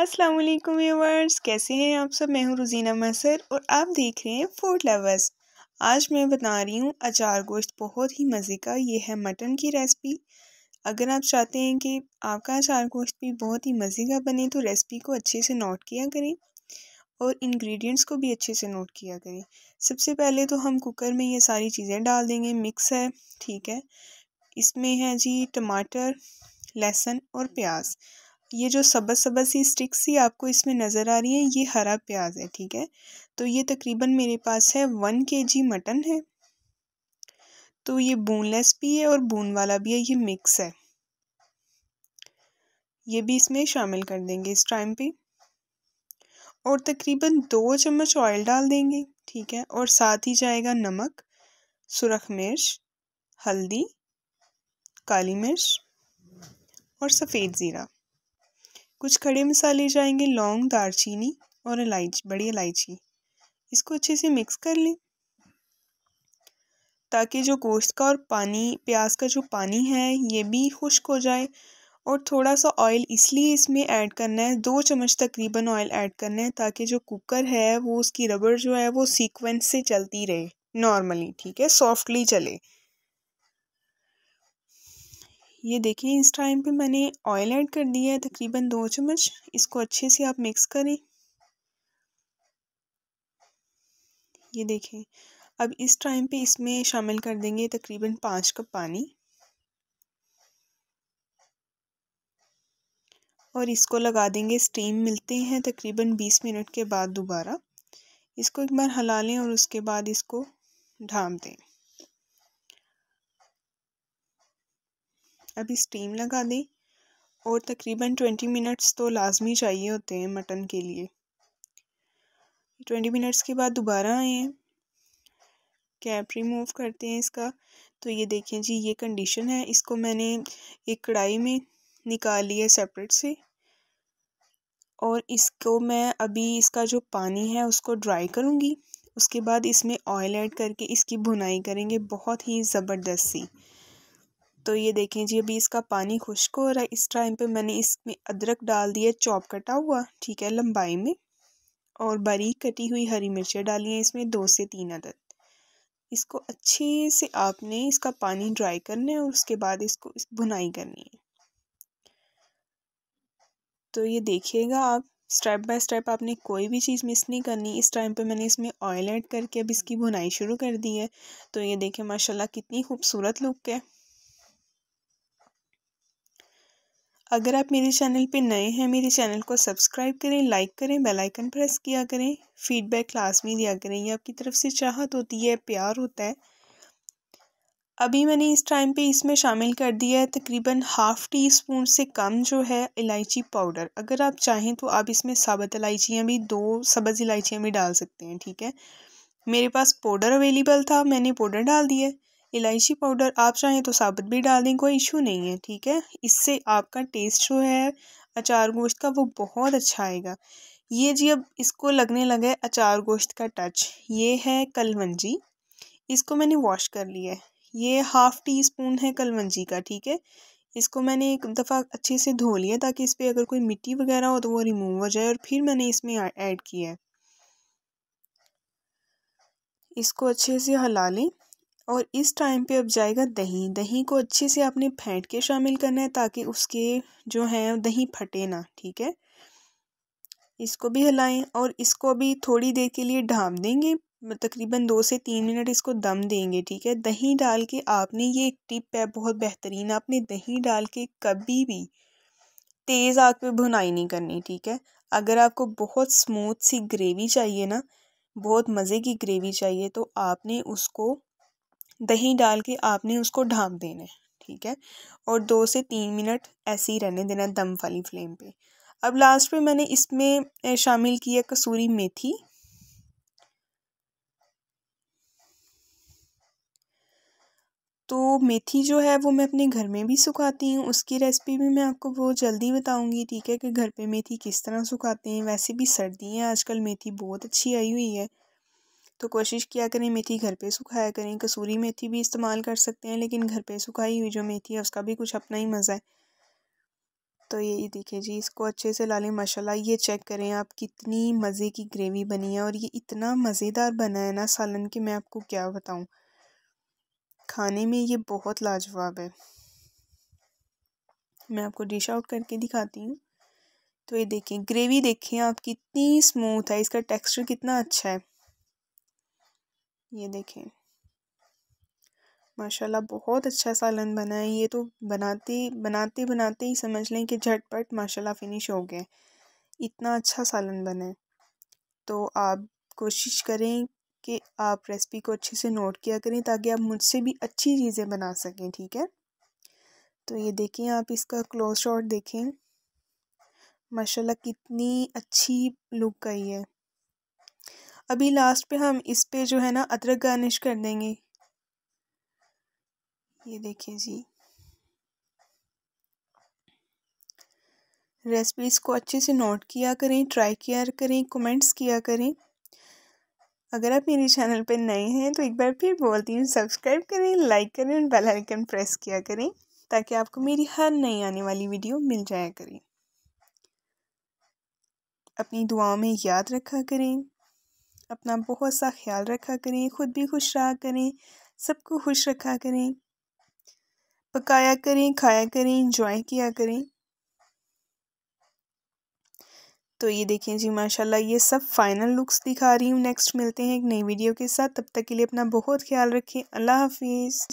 अस्सलाम वालेकुम व्यूवर्स कैसे हैं आप सब मैं हूं रुजीना मसर और आप देख रहे हैं फूड लवर्स आज मैं बता रही हूं अचार गोश्त बहुत ही मज़े का ये है मटन की रेसिपी अगर आप चाहते हैं कि आपका अचार गोश्त भी बहुत ही मज़े का बने तो रेसिपी को अच्छे से नोट किया करें और इंग्रेडिएंट्स को भी अच्छे से नोट किया करें सबसे पहले तो हम कुकर में ये सारी चीज़ें डाल देंगे मिक्स है ठीक है इसमें है जी टमाटर लहसुन और प्याज ये जो सबस सबस सी स्टिक्स सी आपको इसमें नज़र आ रही है ये हरा प्याज है ठीक है तो ये तकरीबन मेरे पास है वन के जी मटन है तो ये बोनलेस भी है और बोन वाला भी है ये मिक्स है ये भी इसमें शामिल कर देंगे इस टाइम पे और तकरीबन दो चम्मच ऑयल डाल देंगे ठीक है और साथ ही जाएगा नमक सुरख मिर्च हल्दी काली मिर्च और सफ़ेद ज़ीरा कुछ खड़े मसाले जाएंगे लौंग दालचीनी और इलायची बड़ी इलायची इसको अच्छे से मिक्स कर लें ताकि जो गोश्त का और पानी प्याज का जो पानी है ये भी खुश्क हो जाए और थोड़ा सा ऑयल इसलिए इसमें ऐड करना है दो चम्मच तकरीबन ऑयल ऐड करना है ताकि जो कुकर है वो उसकी रबड़ जो है वो सीक्वेंस से चलती रहे नॉर्मली ठीक है सॉफ्टली चले ये देखिए इस टाइम पे मैंने ऑयल ऐड कर दिया है तकरीबन दो चम्मच इसको अच्छे से आप मिक्स करें ये देखें अब इस टाइम पे इसमें शामिल कर देंगे तकरीबन पाँच कप पानी और इसको लगा देंगे स्टीम मिलते हैं तकरीबन बीस मिनट के बाद दोबारा इसको एक बार हला लें और उसके बाद इसको ढाम दें अभी स्टीम लगा दी और तकरीबन ट्वेंटी मिनट्स तो लाजमी चाहिए होते हैं मटन के लिए ट्वेंटी मिनट्स के बाद दोबारा आए हैं कैप रिमूव करते हैं इसका तो ये देखें जी ये कंडीशन है इसको मैंने एक कढ़ाई में निकाल लिया सेपरेट से और इसको मैं अभी इसका जो पानी है उसको ड्राई करूँगी उसके बाद इसमें ऑयल ऐड करके इसकी भुनाई करेंगे बहुत ही ज़बरदस्ती तो ये देखें जी अभी इसका पानी खुश्क हो रहा है इस टाइम पे मैंने इसमें अदरक डाल दिया चॉप कटा हुआ ठीक है लंबाई में और बारीक कटी हुई हरी मिर्चें डाली हैं इसमें दो से तीन अदद इसको अच्छे से आपने इसका पानी ड्राई करना है और उसके बाद इसको इस भुनाई करनी है तो ये देखिएगा आप स्टेप बाय स्टेप आपने कोई भी चीज़ मिस नहीं करनी इस टाइम पे मैंने इसमें ऑयल ऐड करके अब इसकी भुनाई शुरू कर दी है तो ये देखें माशाल्लाह कितनी खूबसूरत लुक है अगर आप मेरे चैनल पे नए हैं मेरे चैनल को सब्सक्राइब करें लाइक करें बेल आइकन प्रेस किया करें फीडबैक क्लास में दिया करें ये आपकी तरफ से चाहत होती है प्यार होता है अभी मैंने इस टाइम पे इसमें शामिल कर दिया है तकरीबन हाफ़ टी स्पून से कम जो है इलायची पाउडर अगर आप चाहें तो आप इसमें साबत इलायचियाँ भी दो सब्ज़ इलायचियाँ भी डाल सकते हैं ठीक है मेरे पास पाउडर अवेलेबल था मैंने पाउडर डाल दिया इलायची पाउडर आप चाहें तो साबुत भी डाल दें कोई इशू नहीं है ठीक है इससे आपका टेस्ट जो है अचार गोश्त का वो बहुत अच्छा आएगा ये जी अब इसको लगने लगे अचार गोश्त का टच ये है कलवंजी इसको मैंने वॉश कर लिया है ये हाफ़ टी स्पून है कलवंजी का ठीक है इसको मैंने एक दफ़ा अच्छे से धो लिया ताकि इस पर अगर कोई मिट्टी वगैरह हो तो वो रिमूव हो जाए और फिर मैंने इसमें ऐड किया है इसको अच्छे से हला लें और इस टाइम पे अब जाएगा दही दही को अच्छे से आपने फेंट के शामिल करना है ताकि उसके जो है दही फटे ना ठीक है इसको भी हिलाएं और इसको भी थोड़ी देर के लिए ढाम देंगे तकरीबन दो से तीन मिनट इसको दम देंगे ठीक है दही डाल के आपने ये एक टिप है बहुत बेहतरीन आपने दही डाल के कभी भी तेज़ आग पे भुनाई नहीं करनी ठीक है अगर आपको बहुत स्मूथ सी ग्रेवी चाहिए ना बहुत मज़े की ग्रेवी चाहिए तो आपने उसको दही डाल के आपने उसको ढाँप देना है ठीक है और दो से तीन मिनट ऐसे ही रहने देना दम वाली फ्लेम पे अब लास्ट में मैंने इसमें शामिल किया कसूरी मेथी तो मेथी जो है वो मैं अपने घर में भी सुखाती हूँ उसकी रेसिपी भी मैं आपको वो जल्दी बताऊँगी ठीक है कि घर पे मेथी किस तरह सुखाते हैं वैसे भी सर्दी है आजकल मेथी बहुत अच्छी आई हुई है तो कोशिश किया करें मेथी घर पे सुखाया करें कसूरी मेथी भी इस्तेमाल कर सकते हैं लेकिन घर पे सुखाई हुई जो मेथी है उसका भी कुछ अपना ही मज़ा है तो ये देखिए जी इसको अच्छे से ला लें माशाल्लाह ये चेक करें आप कितनी मज़े की ग्रेवी बनी है और ये इतना मज़ेदार बना है ना सालन कि मैं आपको क्या बताऊँ खाने में ये बहुत लाजवाब है मैं आपको डिश आउट करके दिखाती हूँ तो ये देखें ग्रेवी देखें आप कितनी स्मूथ है इसका टेक्सचर कितना अच्छा है ये देखें माशाल्लाह बहुत अच्छा सालन बना है ये तो बनाते बनाते बनाते ही समझ लें कि झटपट माशाल्लाह फिनिश हो गए इतना अच्छा सालन बना है तो आप कोशिश करें कि आप रेसिपी को अच्छे से नोट किया करें ताकि आप मुझसे भी अच्छी चीज़ें बना सकें ठीक है तो ये देखें आप इसका क्लोज शॉट देखें माशाल्लाह कितनी अच्छी लुक आई है अभी लास्ट पे हम इस पे जो है ना अदरक गार्निश कर देंगे ये देखिए जी रेसिपीज़ को अच्छे से नोट किया करें ट्राई किया करें कमेंट्स किया करें अगर आप मेरे चैनल पर नए हैं तो एक बार फिर बोलती हूँ सब्सक्राइब करें लाइक करें और बेल आइकन प्रेस किया करें ताकि आपको मेरी हर नई आने वाली वीडियो मिल जाया करें अपनी दुआओं में याद रखा करें अपना बहुत सा ख्याल रखा करें खुद भी खुश रहा करें सबको खुश रखा करें पकाया करें खाया करें इंजॉय किया करें तो ये देखें जी माशाल्लाह ये सब फाइनल लुक्स दिखा रही हूँ नेक्स्ट मिलते हैं एक नई वीडियो के साथ तब तक के लिए अपना बहुत ख्याल रखें अल्लाह हाफिज़